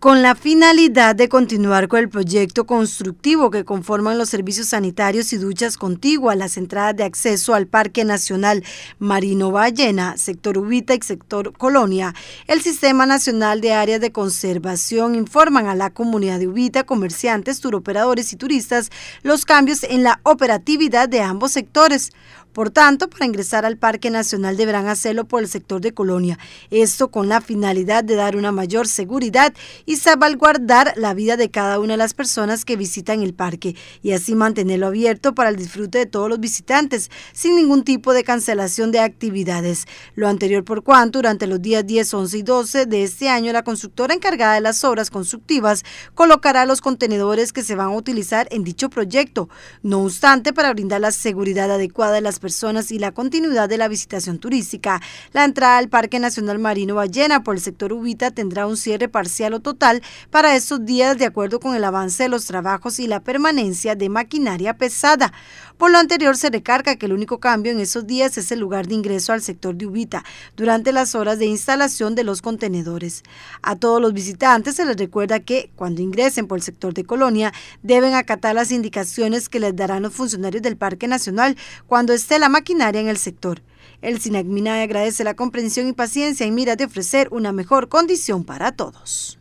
con la finalidad de continuar con el proyecto constructivo que conforman los servicios sanitarios y duchas contiguas, las entradas de acceso al Parque Nacional Marino Ballena, sector Ubita y sector Colonia. El Sistema Nacional de Áreas de Conservación informan a la comunidad de Ubita, comerciantes, turoperadores y turistas los cambios en la operatividad de ambos sectores. Por tanto, para ingresar al Parque Nacional deberán hacerlo por el sector de Colonia. Esto con la finalidad de dar una mayor seguridad y salvaguardar la vida de cada una de las personas que visitan el parque y así mantenerlo abierto para el disfrute de todos los visitantes sin ningún tipo de cancelación de actividades. Lo anterior por cuanto durante los días 10, 11 y 12 de este año la constructora encargada de las obras constructivas colocará los contenedores que se van a utilizar en dicho proyecto. No obstante, para brindar la seguridad adecuada de las personas personas y la continuidad de la visitación turística. La entrada al Parque Nacional Marino Ballena por el sector Ubita tendrá un cierre parcial o total para estos días de acuerdo con el avance de los trabajos y la permanencia de maquinaria pesada. Por lo anterior, se recarga que el único cambio en esos días es el lugar de ingreso al sector de Ubita durante las horas de instalación de los contenedores. A todos los visitantes se les recuerda que, cuando ingresen por el sector de Colonia, deben acatar las indicaciones que les darán los funcionarios del Parque Nacional cuando estén de la maquinaria en el sector. El SINACMINAE agradece la comprensión y paciencia y mira de ofrecer una mejor condición para todos.